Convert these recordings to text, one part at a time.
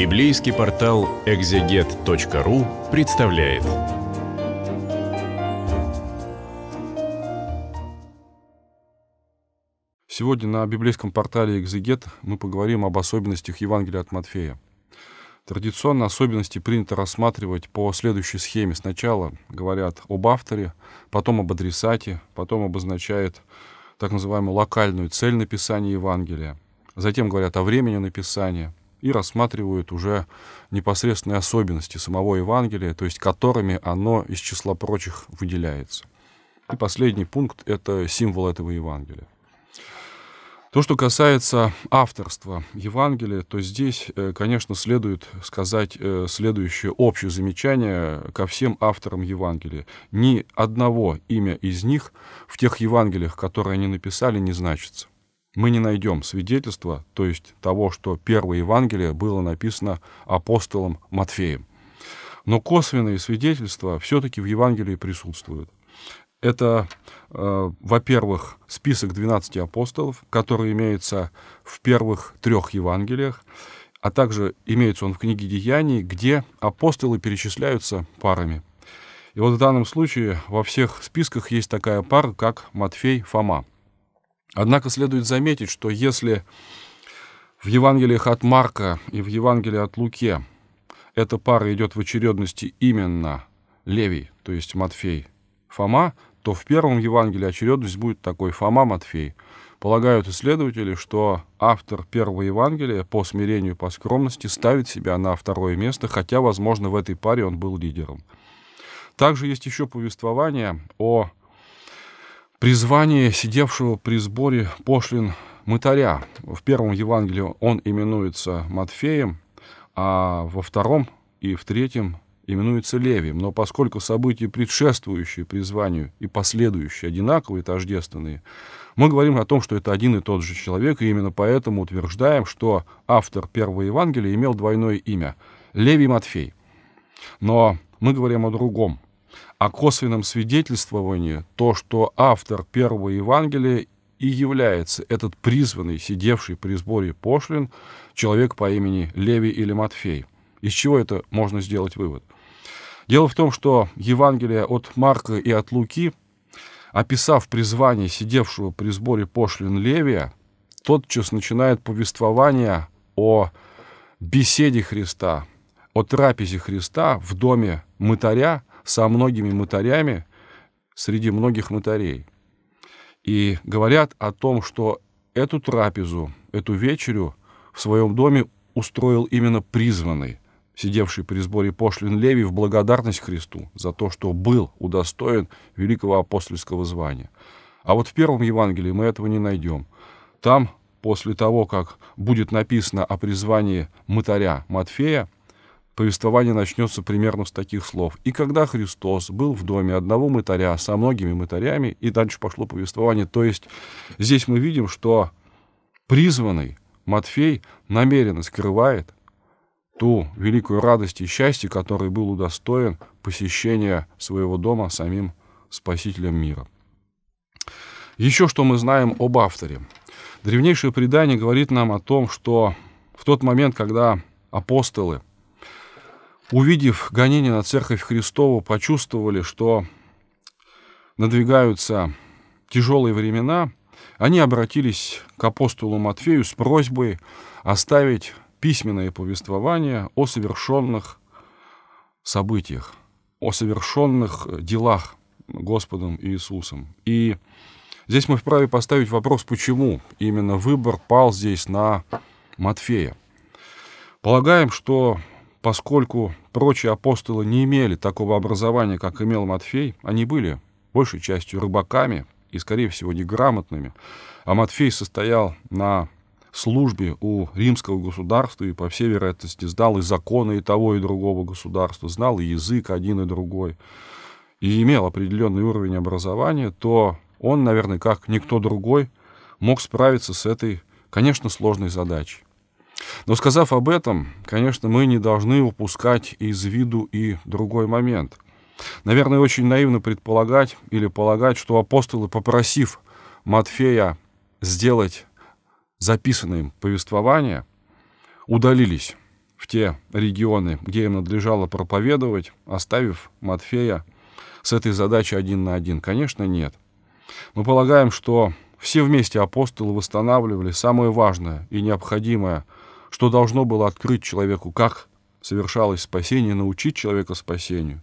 Библейский портал экзегет.ру представляет. Сегодня на библейском портале «Экзегет» мы поговорим об особенностях Евангелия от Матфея. Традиционно особенности принято рассматривать по следующей схеме. Сначала говорят об авторе, потом об адресате, потом обозначает так называемую локальную цель написания Евангелия, затем говорят о времени написания – и рассматривают уже непосредственные особенности самого Евангелия, то есть которыми оно из числа прочих выделяется. И последний пункт — это символ этого Евангелия. То, что касается авторства Евангелия, то здесь, э, конечно, следует сказать э, следующее общее замечание ко всем авторам Евангелия. Ни одного имя из них в тех Евангелиях, которые они написали, не значится мы не найдем свидетельства, то есть того, что первое Евангелие было написано апостолом Матфеем. Но косвенные свидетельства все-таки в Евангелии присутствуют. Это, э, во-первых, список 12 апостолов, который имеется в первых трех Евангелиях, а также имеется он в книге Деяний, где апостолы перечисляются парами. И вот в данном случае во всех списках есть такая пара, как Матфей Фома. Однако следует заметить, что если в Евангелиях от Марка и в Евангелии от Луке эта пара идет в очередности именно Левий, то есть Матфей, Фома, то в первом Евангелии очередность будет такой Фома, Матфей. Полагают исследователи, что автор первого Евангелия по смирению, по скромности ставит себя на второе место, хотя, возможно, в этой паре он был лидером. Также есть еще повествование о Призвание сидевшего при сборе пошлин мытаря. В первом Евангелии он именуется Матфеем, а во втором и в третьем именуется Левием. Но поскольку события, предшествующие призванию и последующие, одинаковые, тождественные, мы говорим о том, что это один и тот же человек, и именно поэтому утверждаем, что автор первого Евангелия имел двойное имя – Левий Матфей. Но мы говорим о другом – о косвенном свидетельствовании то, что автор первого Евангелия и является этот призванный, сидевший при сборе пошлин, человек по имени Леви или Матфей. Из чего это можно сделать вывод? Дело в том, что Евангелие от Марка и от Луки, описав призвание сидевшего при сборе пошлин Левия, тотчас начинает повествование о беседе Христа, о трапезе Христа в доме мытаря, со многими мытарями среди многих мытарей. И говорят о том, что эту трапезу, эту вечерю в своем доме устроил именно призванный, сидевший при сборе пошлин Леви в благодарность Христу за то, что был удостоен великого апостольского звания. А вот в первом Евангелии мы этого не найдем. Там, после того, как будет написано о призвании мытаря Матфея, Повествование начнется примерно с таких слов. «И когда Христос был в доме одного мытаря со многими мытарями», и дальше пошло повествование. То есть здесь мы видим, что призванный Матфей намеренно скрывает ту великую радость и счастье, который был удостоен посещения своего дома самим Спасителем мира. Еще что мы знаем об авторе. Древнейшее предание говорит нам о том, что в тот момент, когда апостолы увидев гонение на Церковь Христову, почувствовали, что надвигаются тяжелые времена, они обратились к апостолу Матфею с просьбой оставить письменное повествование о совершенных событиях, о совершенных делах Господом Иисусом. И здесь мы вправе поставить вопрос, почему именно выбор пал здесь на Матфея. Полагаем, что Поскольку прочие апостолы не имели такого образования, как имел Матфей, они были большей частью рыбаками и, скорее всего, неграмотными, а Матфей состоял на службе у римского государства и, по всей вероятности, знал и законы и того, и другого государства, знал и язык один и другой, и имел определенный уровень образования, то он, наверное, как никто другой, мог справиться с этой, конечно, сложной задачей. Но сказав об этом, конечно, мы не должны упускать из виду и другой момент. Наверное, очень наивно предполагать или полагать, что апостолы, попросив Матфея сделать записанное им повествование, удалились в те регионы, где им надлежало проповедовать, оставив Матфея с этой задачей один на один. Конечно, нет. Мы полагаем, что все вместе апостолы восстанавливали самое важное и необходимое – что должно было открыть человеку, как совершалось спасение, научить человека спасению.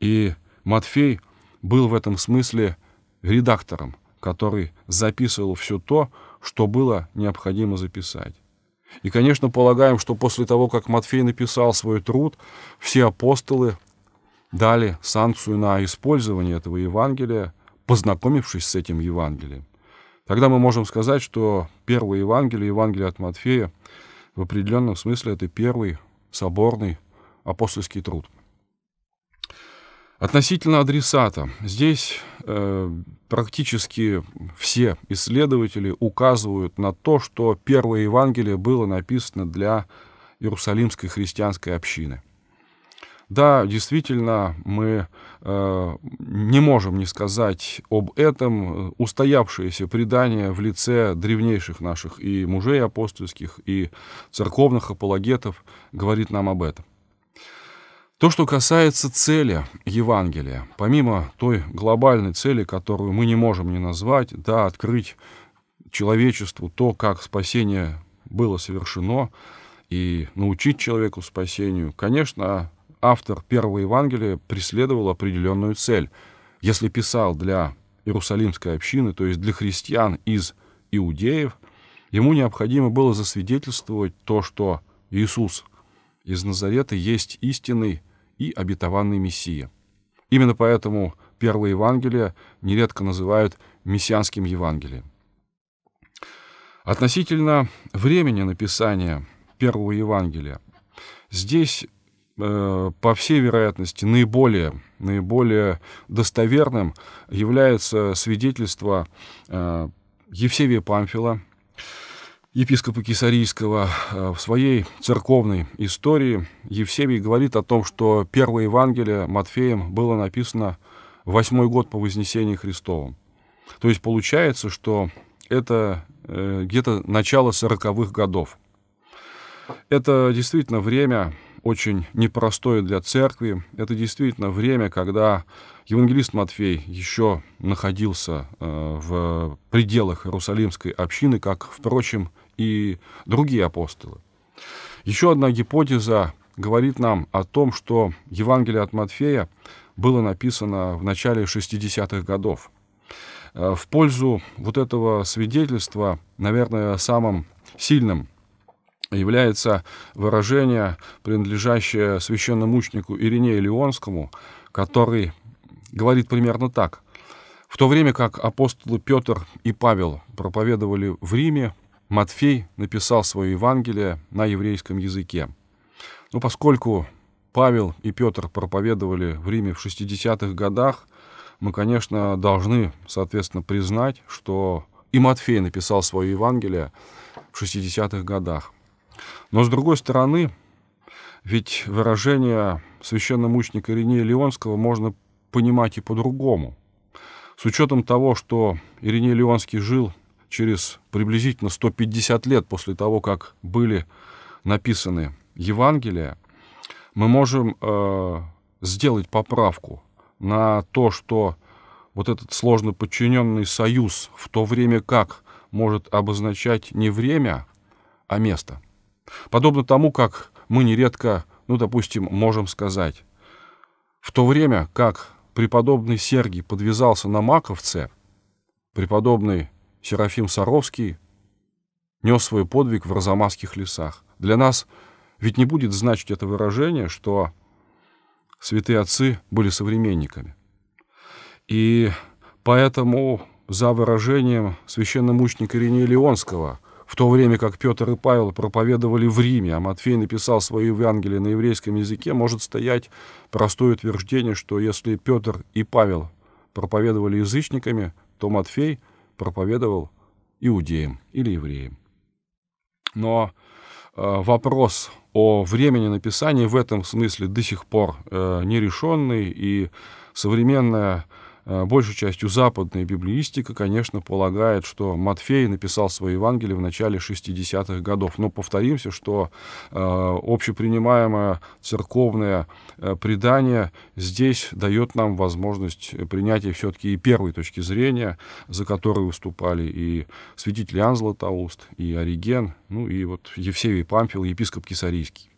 И Матфей был в этом смысле редактором, который записывал все то, что было необходимо записать. И, конечно, полагаем, что после того, как Матфей написал свой труд, все апостолы дали санкцию на использование этого Евангелия, познакомившись с этим Евангелием. Тогда мы можем сказать, что первое Евангелие, Евангелие от Матфея, в определенном смысле это первый соборный апостольский труд. Относительно адресата. Здесь э, практически все исследователи указывают на то, что первое Евангелие было написано для Иерусалимской христианской общины – да, действительно, мы э, не можем не сказать об этом. Устоявшееся предание в лице древнейших наших и мужей апостольских, и церковных апологетов говорит нам об этом. То, что касается цели Евангелия, помимо той глобальной цели, которую мы не можем не назвать, да, открыть человечеству то, как спасение было совершено, и научить человеку спасению, конечно, автор первого Евангелия преследовал определенную цель. Если писал для Иерусалимской общины, то есть для христиан из иудеев, ему необходимо было засвидетельствовать то, что Иисус из Назарета есть истинный и обетованный Мессия. Именно поэтому первое Евангелие нередко называют мессианским Евангелием. Относительно времени написания первого Евангелия, здесь Э, по всей вероятности, наиболее, наиболее достоверным является свидетельство э, Евсевия Памфила, епископа Кесарийского, э, в своей церковной истории Евсевий говорит о том, что первое Евангелие Матфеем было написано восьмой год по Вознесению Христовым. То есть получается, что это где-то начало сороковых годов. Это действительно время, очень непростое для церкви. Это действительно время, когда евангелист Матфей еще находился э, в пределах Иерусалимской общины, как, впрочем, и другие апостолы. Еще одна гипотеза говорит нам о том, что Евангелие от Матфея было написано в начале 60-х годов. Э, в пользу вот этого свидетельства, наверное, самым сильным является выражение, принадлежащее священномученику Ирине Леонскому, который говорит примерно так. В то время как апостолы Петр и Павел проповедовали в Риме, Матфей написал свое Евангелие на еврейском языке. Но поскольку Павел и Петр проповедовали в Риме в 60-х годах, мы, конечно, должны, соответственно, признать, что и Матфей написал свое Евангелие в 60-х годах. Но, с другой стороны, ведь выражение священномученика Иринея Леонского можно понимать и по-другому. С учетом того, что Ириней Леонский жил через приблизительно 150 лет после того, как были написаны Евангелия, мы можем э, сделать поправку на то, что вот этот сложно подчиненный союз в то время как может обозначать не время, а место – Подобно тому, как мы нередко, ну, допустим, можем сказать, в то время как преподобный Сергий подвязался на Маковце, преподобный Серафим Саровский нес свой подвиг в Розамасских лесах. Для нас ведь не будет значить это выражение, что святые отцы были современниками. И поэтому за выражением священномучника Иринея Леонского – в то время как Петр и Павел проповедовали в Риме, а Матфей написал свои Евангелие на еврейском языке, может стоять простое утверждение, что если Петр и Павел проповедовали язычниками, то Матфей проповедовал иудеям или евреям. Но э, вопрос о времени написания в этом смысле до сих пор э, нерешенный, и современная Э, большей частью западная библиистика, конечно, полагает, что Матфей написал свои Евангелие в начале 60-х годов. Но повторимся, что э, общепринимаемое церковное э, предание здесь дает нам возможность принятия все-таки и первой точки зрения, за которой выступали и святитель Ян Златоуст, и Ориген, ну и вот Евсевий Памфил, епископ Кисарийский.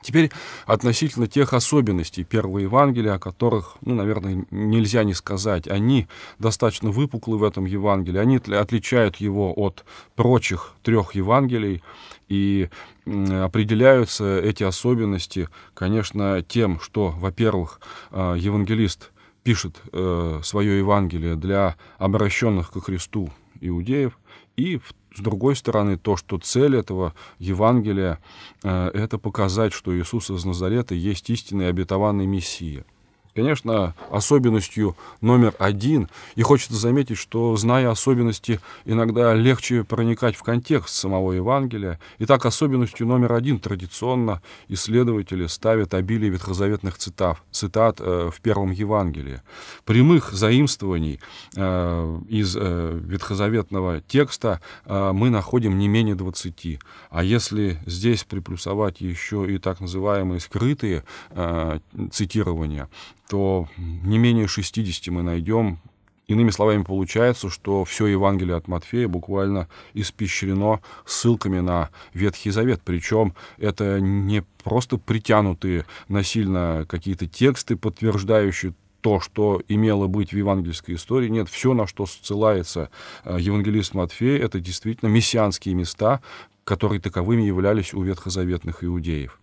Теперь относительно тех особенностей Первого Евангелия, о которых, ну, наверное, нельзя не сказать. Они достаточно выпуклы в этом Евангелии, они отличают его от прочих трех Евангелий, и определяются эти особенности, конечно, тем, что, во-первых, э, евангелист пишет э, свое Евангелие для обращенных ко Христу иудеев, и в с другой стороны, то, что цель этого Евангелия э, — это показать, что Иисус из Назарета есть истинный обетованный Мессия — Конечно, особенностью номер один, и хочется заметить, что, зная особенности, иногда легче проникать в контекст самого Евангелия. Итак, особенностью номер один традиционно исследователи ставят обилие ветхозаветных цитат, цитат э, в Первом Евангелии. Прямых заимствований э, из э, ветхозаветного текста э, мы находим не менее 20. А если здесь приплюсовать еще и так называемые скрытые э, цитирования, то не менее 60 мы найдем. Иными словами, получается, что все Евангелие от Матфея буквально испещрено ссылками на Ветхий Завет. Причем это не просто притянутые насильно какие-то тексты, подтверждающие то, что имело быть в евангельской истории. Нет, все, на что ссылается э, евангелист Матфей, это действительно мессианские места, которые таковыми являлись у ветхозаветных иудеев.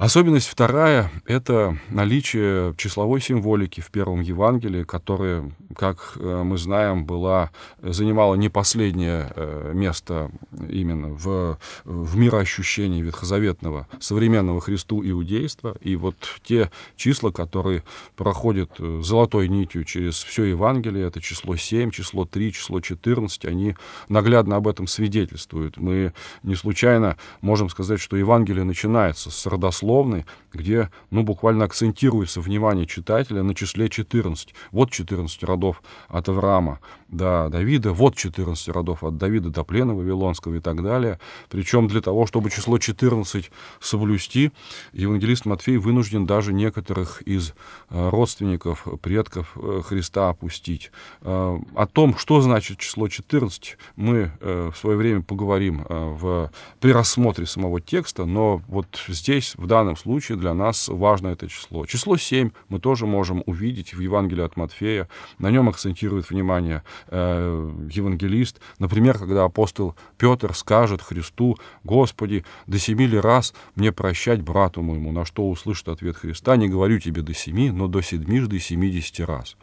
Особенность вторая — это наличие числовой символики в Первом Евангелии, которая, как э, мы знаем, была, занимала не последнее э, место именно в, в мироощущении ветхозаветного современного Христу иудейства. И вот те числа, которые проходят э, золотой нитью через все Евангелие, это число 7, число 3, число 14, они наглядно об этом свидетельствуют. Мы не случайно можем сказать, что Евангелие начинается с родословия условный, где ну, буквально акцентируется внимание читателя на числе 14. Вот 14 родов от Авраама до Давида, вот 14 родов от Давида до плена Вавилонского и так далее. Причем для того, чтобы число 14 соблюсти, евангелист Матфей вынужден даже некоторых из э, родственников, предков э, Христа опустить. Э, о том, что значит число 14, мы в свое время поговорим в, при рассмотре самого текста, но вот здесь, в данном данном случае для нас важно это число. Число 7 мы тоже можем увидеть в Евангелии от Матфея. На нем акцентирует внимание э, евангелист. Например, когда апостол Петр скажет Христу, «Господи, до семи ли раз мне прощать брату моему?» На что услышит ответ Христа, «Не говорю тебе до семи, но до седмижды семидесяти раз».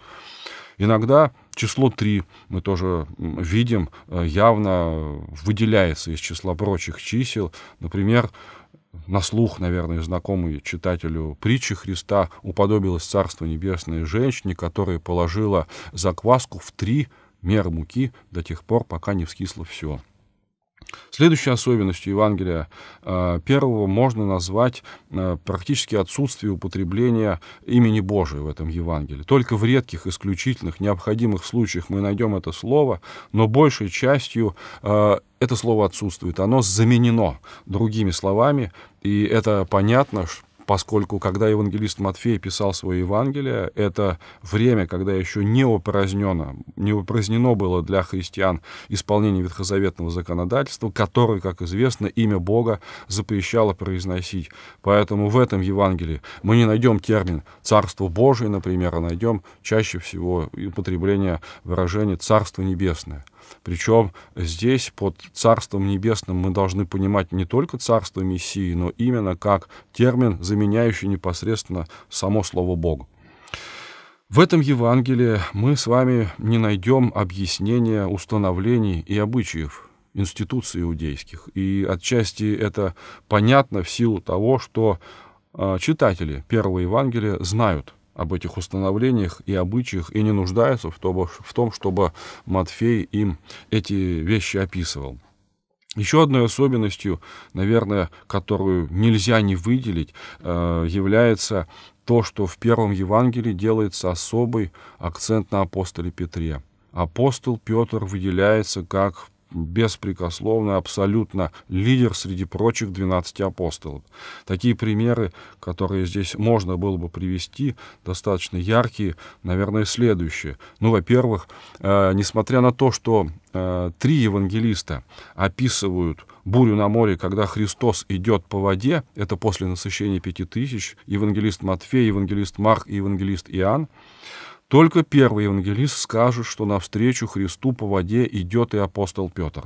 Иногда число 3 мы тоже видим, э, явно выделяется из числа прочих чисел. Например, на слух, наверное, знакомый читателю притчи Христа, уподобилось Царство Небесное женщине, которая положила закваску в три мер муки до тех пор, пока не вскисло все. Следующей особенностью Евангелия э, первого можно назвать э, практически отсутствие употребления имени Божия в этом Евангелии. Только в редких, исключительных, необходимых случаях мы найдем это слово, но большей частью э, это слово отсутствует, оно заменено другими словами, и это понятно, поскольку, когда евангелист Матфей писал свое Евангелие, это время, когда еще не упразднено, не упразднено было для христиан исполнение ветхозаветного законодательства, которое, как известно, имя Бога запрещало произносить. Поэтому в этом Евангелии мы не найдем термин «царство Божие», например, а найдем чаще всего употребление выражения «царство небесное». Причем здесь под Царством Небесным мы должны понимать не только Царство Мессии, но именно как термин, заменяющий непосредственно само слово Бога. В этом Евангелии мы с вами не найдем объяснения установлений и обычаев институций иудейских. И отчасти это понятно в силу того, что а, читатели Первого Евангелия знают об этих установлениях и обычаях и не нуждаются в том, в том чтобы Матфей им эти вещи описывал. Еще одной особенностью, наверное, которую нельзя не выделить, э, является то, что в первом Евангелии делается особый акцент на апостоле Петре. Апостол Петр выделяется как беспрекословно, абсолютно лидер среди прочих 12 апостолов. Такие примеры, которые здесь можно было бы привести, достаточно яркие, наверное, следующие. Ну, во-первых, э, несмотря на то, что э, три евангелиста описывают бурю на море, когда Христос идет по воде, это после насыщения пяти тысяч, евангелист Матфей, евангелист Марк и евангелист Иоанн, только первый евангелист скажет, что навстречу Христу по воде идет и апостол Петр.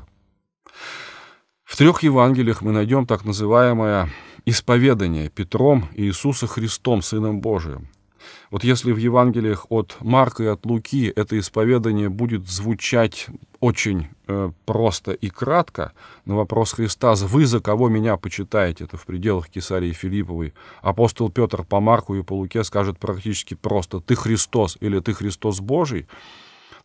В трех Евангелиях мы найдем так называемое «исповедание Петром и Иисуса Христом, Сыном Божиим», вот если в Евангелиях от Марка и от Луки это исповедание будет звучать очень э, просто и кратко, на вопрос Христа «Вы за кого меня почитаете?» Это в пределах Кесарии Филипповой. Апостол Петр по Марку и по Луке скажет практически просто «Ты Христос» или «Ты Христос Божий»,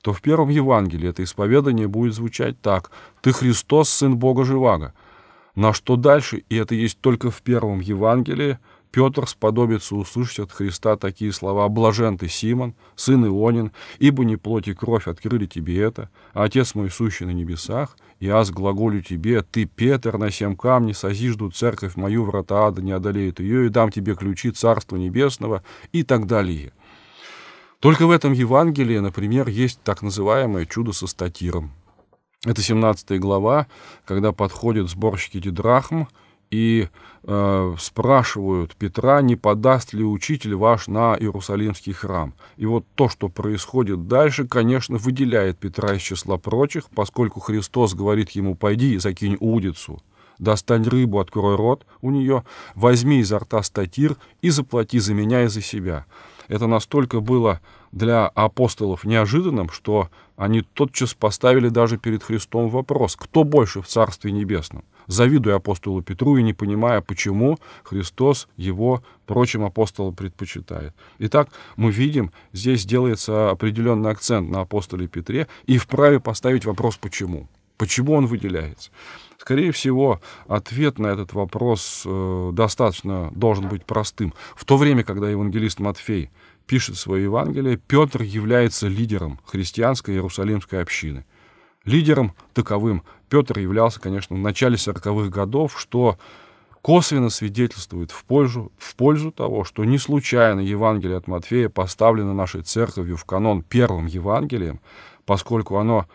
то в первом Евангелии это исповедание будет звучать так «Ты Христос, Сын Бога Живаго». На что дальше, и это есть только в первом Евангелии – Петр сподобится услышать от Христа такие слова «Блажен ты, Симон, сын Ионин, ибо не плоть и кровь открыли тебе это, а Отец мой сущий на небесах, и аз глаголю тебе, ты, Петр, на семь камней созижду церковь мою, врата ада не одолеет ее, и дам тебе ключи Царства Небесного» и так далее. Только в этом Евангелии, например, есть так называемое «чудо со статиром». Это 17 глава, когда подходят сборщики Дидрахм, и э, спрашивают Петра, не подаст ли учитель ваш на Иерусалимский храм. И вот то, что происходит дальше, конечно, выделяет Петра из числа прочих, поскольку Христос говорит ему «пойди и закинь удицу» достань рыбу, открой рот у нее, возьми изо рта статир и заплати за меня и за себя. Это настолько было для апостолов неожиданным, что они тотчас поставили даже перед Христом вопрос, кто больше в Царстве Небесном, завидуя апостолу Петру и не понимая, почему Христос его прочим апостолам предпочитает. Итак, мы видим, здесь делается определенный акцент на апостоле Петре и вправе поставить вопрос «почему?». Почему он выделяется? Скорее всего, ответ на этот вопрос э, достаточно должен быть простым. В то время, когда евангелист Матфей пишет свое Евангелие, Петр является лидером христианской иерусалимской общины – Лидером таковым Петр являлся, конечно, в начале 40-х годов, что косвенно свидетельствует в пользу, в пользу того, что не случайно Евангелие от Матфея поставлено нашей церковью в канон первым Евангелием, поскольку оно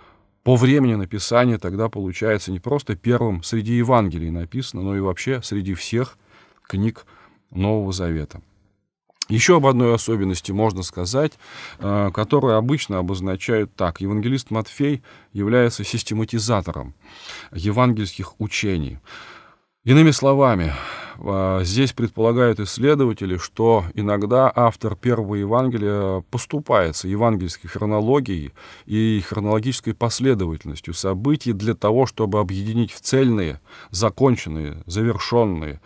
по времени написания тогда получается не просто первым среди Евангелий написано, но и вообще среди всех книг Нового Завета. Еще об одной особенности можно сказать, э, которую обычно обозначают так. Евангелист Матфей является систематизатором евангельских учений. Иными словами, э, здесь предполагают исследователи, что иногда автор первого Евангелия поступается евангельской хронологией и хронологической последовательностью событий для того, чтобы объединить в цельные, законченные, завершенные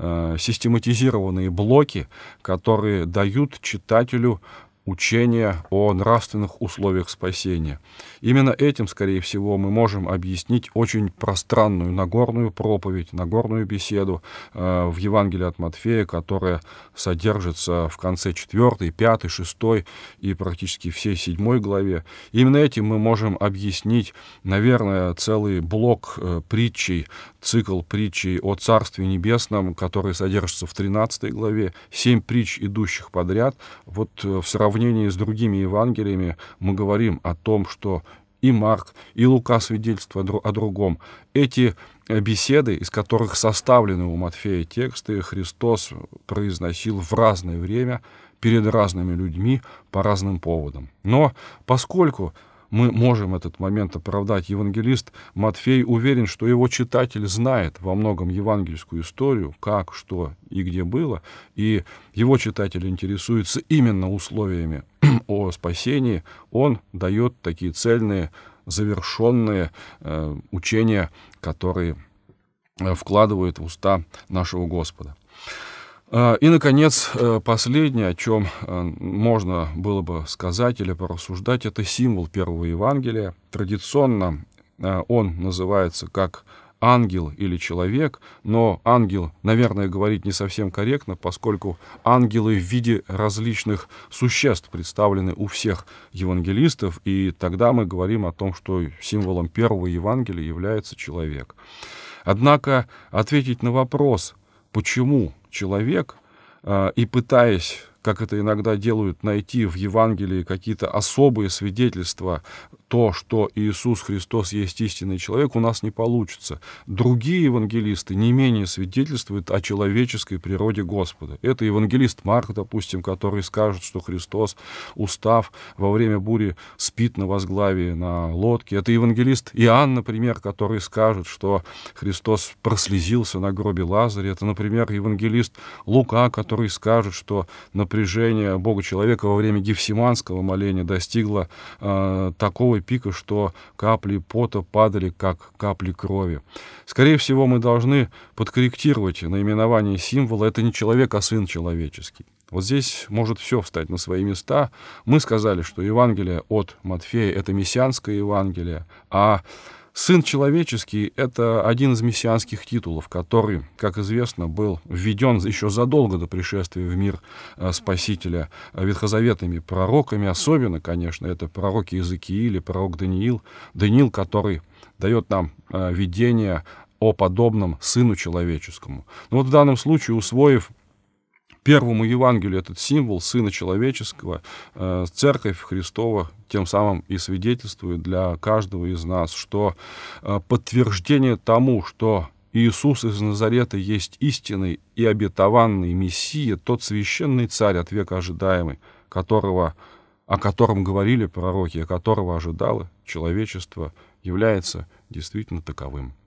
Э, систематизированные блоки, которые дают читателю учение о нравственных условиях спасения. Именно этим, скорее всего, мы можем объяснить очень пространную Нагорную проповедь, Нагорную беседу э, в Евангелии от Матфея, которая содержится в конце 4, 5, 6 и практически всей 7 главе. Именно этим мы можем объяснить, наверное, целый блок э, притчей, цикл притчей о Царстве Небесном, который содержится в 13 главе, 7 притч, идущих подряд. Вот э, в сравнении сравнении с другими Евангелиями мы говорим о том, что и Марк, и Лука свидетельствуют о другом. Эти э, беседы, из которых составлены у Матфея тексты, Христос произносил в разное время перед разными людьми по разным поводам. Но поскольку мы можем этот момент оправдать. Евангелист Матфей уверен, что его читатель знает во многом евангельскую историю, как, что и где было, и его читатель интересуется именно условиями о спасении. Он дает такие цельные, завершенные э, учения, которые э, вкладывают в уста нашего Господа. А, и, наконец, э, последнее, о чем э, можно было бы сказать или порассуждать, это символ Первого Евангелия. Традиционно э, он называется как ангел или человек, но ангел, наверное, говорить не совсем корректно, поскольку ангелы в виде различных существ представлены у всех евангелистов, и тогда мы говорим о том, что символом первого Евангелия является человек. Однако ответить на вопрос, почему человек а, и пытаясь как это иногда делают, найти в Евангелии какие-то особые свидетельства, то, что Иисус Христос есть истинный человек, у нас не получится. Другие евангелисты не менее свидетельствуют о человеческой природе Господа. Это евангелист Марк, допустим, который скажет, что Христос, устав, во время бури спит на возглавии на лодке. Это евангелист Иоанн, например, который скажет, что Христос прослезился на гробе Лазаря. Это, например, евангелист Лука, который скажет, что, на напряжение Бога человека во время гефсиманского моления достигло э, такого пика, что капли пота падали, как капли крови. Скорее всего, мы должны подкорректировать наименование символа. Это не человек, а сын человеческий. Вот здесь может все встать на свои места. Мы сказали, что Евангелие от Матфея — это мессианское Евангелие, а Сын человеческий — это один из мессианских титулов, который, как известно, был введен еще задолго до пришествия в мир э, Спасителя ветхозаветными пророками. Особенно, конечно, это пророки Иезекииль пророк Даниил. Даниил, который дает нам э, видение о подобном сыну человеческому. Но вот в данном случае, усвоив первому Евангелию этот символ Сына Человеческого, э, Церковь Христова тем самым и свидетельствует для каждого из нас, что э, подтверждение тому, что Иисус из Назарета есть истинный и обетованный Мессия, тот священный царь от века ожидаемый, которого, о котором говорили пророки, о которого ожидало человечество, является действительно таковым.